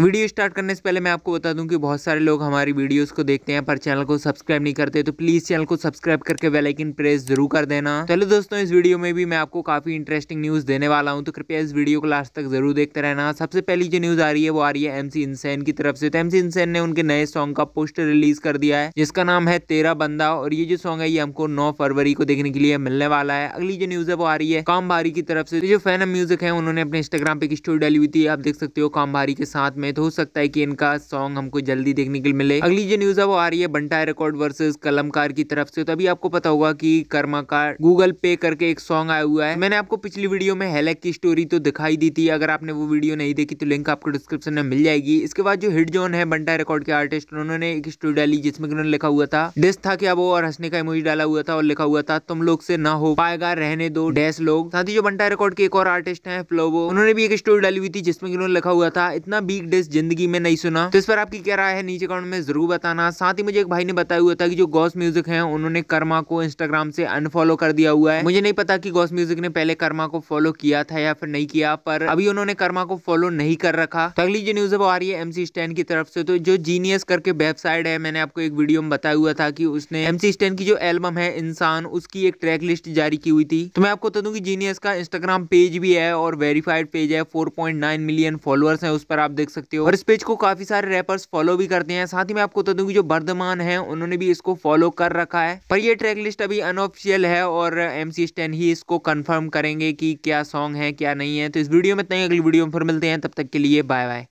video start करने से पहले मैं आपको बता दूं कि बहुत सारे लोग हमारी वीडियोस को देखते हैं पर चैनल को सब्सक्राइब नहीं करते तो प्लीज चैनल को सब्सक्राइब करके बेल आइकन प्रेस जरूर कर देना चलो दोस्तों इस वीडियो में भी मैं आपको काफी इंटरेस्टिंग न्यूज देने वाला हूँ तो कृपया इस वीडियो को लास्ट तक जरूर देखते रहना सबसे पहली जो न्यूज आ रही है वो आ रही है एमसी इंसैन की तरफ से तो एमसी इंसैन ने उनके नए सॉन्ग का पोस्टर रिलीज कर दिया है जिसका नाम है तेरा बंदा और ये जो सॉन्ग है ये हमको नौ फरवरी को देखने के लिए मिलने वाला है अगली जो न्यूज है वो आ रही है काम भारी की तरफ से तो जो फैन म्यूजिक है उन्होंने अपने इंस्टाग्राम पे एक स्टोरी डाली हुई थी आप देख सकते हो काम भारी के साथ में में तो हो सकता है कि इनका सॉन्ग हमको जल्दी देखने के लिए मिले अगली जो न्यूज है वो आ रही है बंटा रिकॉर्ड वर्सेस कलमकार की तरफ से तो अभी आपको पता होगा कि कर्माकार गूगल पे करके एक सॉन्ग आया हुआ है मैंने आपको पिछली वीडियो में हेलेक की स्टोरी तो दिखाई दी थी अगर आपने वो वीडियो नहीं देखी तो लिंक आपको डिस्क्रिप्शन में मिल जाएगी इसके बाद जो हिट जोन है बंटा रिकॉर्ड के आर्टिस्ट उन्होंने एक स्टोरी डाली जिसमें उन्होंने लिखा हुआ था डिस था क्या वो और हंसने का इमोजी डाला हुआ था और लिखा हुआ था तुम लोग से ना हो पाएगा रहने दो डैश लोग साथ ही जो बंटा रिकॉर्ड के एक और आर्टिस्ट है फ्लोवो उन्होंने भी एक स्टोरी डाली हुई थी जिसमें उन्होंने लिखा हुआ था इतना बिग इस जिंदगी में नहीं सुना तो इस पर आपकी क्या राय है नीचे कमेंट में जरूर बताना साथ ही मुझे एक भाई ने बताया हुआ था कि जो गॉस म्यूजिक है उन्होंने कर्मा को इंस्टाग्राम से अनफॉलो कर दिया हुआ है मुझे नहीं पता कि गॉस म्यूजिक ने पहले कर्मा को फॉलो किया था या फिर नहीं किया पर अभी उन्होंने कर्मा को फॉलो नहीं कर रखा तो अगली जो न्यूज आ रही है एमसी स्टैंड की तरफ से तो जो जीनियस करके वेबसाइट है मैंने आपको एक वीडियो में बताया हुआ था कि उसने एमसी स्टैंड की जो एल्बम है इंसान उसकी एक ट्रैक लिस्ट जारी की हुई थी तो मैं आपको बता दूं कि जीनियस का इंस्टाग्राम पेज भी है और वेरीफाइड पेज है फोर मिलियन फॉलोअर्स है उस पर आप देख सकते सकते हो और इस पेज को काफी सारे रैपर्स फॉलो भी करते हैं साथ ही मैं आपको बता दूंगी जो बर्धमान है उन्होंने भी इसको फॉलो कर रखा है पर ये ट्रैक लिस्ट अभी अनऑफिशियल है और एम सी ही इसको कन्फर्म करेंगे की क्या सॉन्ग है क्या नहीं है तो इस वीडियो में इतना ही अगली वीडियो में फिर मिलते हैं तब तक के लिए बाय बाय